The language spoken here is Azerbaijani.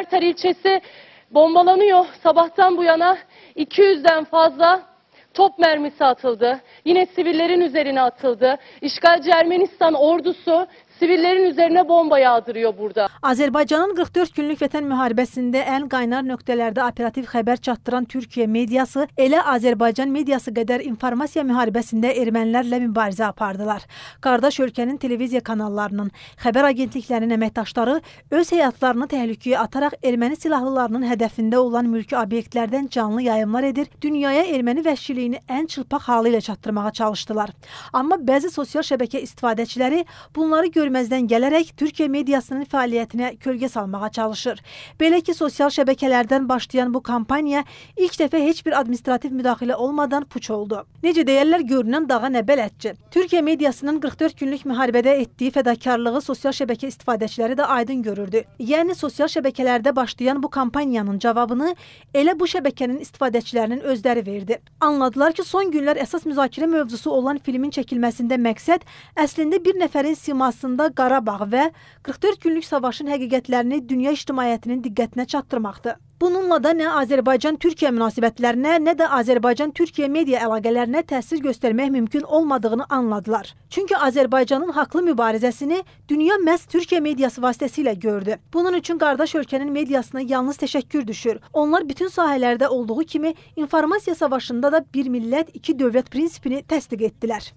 Erter ilçesi bombalanıyor. Sabahtan bu yana 200'den fazla top mermisi atıldı. Yine sivillerin üzerine atıldı. İşgalci Ermenistan ordusu Sivillerin üzerine bomba yağdırıyor burada. Azərbaycanın 44 günlük vətən müharibəsində ən qaynar nöqtələrdə operativ xəbər çatdıran Türkiyə mediası elə Azərbaycan mediası qədər informasiya müharibəsində ermənilərlə mübarizə apardılar. Qardaş ölkənin televiziya kanallarının, xəbər agentliklərinin əməkdaşları öz həyatlarını təhlükəyə ataraq erməni silahlılarının hədəfində olan mülki obyektlərdən canlı yayımlar edir, dünyaya erməni vəhşiliyini ən çılpaq halı ilə çatdırmağa çalışdılar. Amma bəzi sosial şəbəkə istifadəçiləri bunları görməkdə görməzdən gələrək Türkiyə mediasının fəaliyyətinə kölgə salmağa çalışır. Belə ki, sosial şəbəkələrdən başlayan bu kampaniya ilk dəfə heç bir administrativ müdaxilə olmadan puç oldu. Necə deyərlər, görünən dağa nə bələdçi. Türkiyə mediasının 44 günlük müharibədə etdiyi fədakarlığı sosial şəbəkə istifadəçiləri də aydın görürdü. Yəni sosial şəbəkələrdə başlayan bu kampaniyanın cavabını elə bu şəbəkənin istifadəçilərinin özləri verdi. Anladılar ki, son günlər əsas müzakirə mövzusu olan filmin çəkilməsində məqsəd əslində bir nəfərin simasında zamanda Qarabağ və 44 günlük savaşın həqiqətlərini dünya ictimaiyyətinin diqqətinə çatdırmaqdır. Bununla da nə Azərbaycan-Türkiyə münasibətlərinə, nə də Azərbaycan-Türkiyə media əlaqələrinə təsir göstərmək mümkün olmadığını anladılar. Çünki Azərbaycanın haqlı mübarizəsini dünya məhz Türkiyə mediası vasitəsilə gördü. Bunun üçün qardaş ölkənin mediasına yalnız təşəkkür düşür. Onlar bütün sahələrdə olduğu kimi informasiya savaşında da bir millət, iki dövlət prinsipini təsdiq etdilər.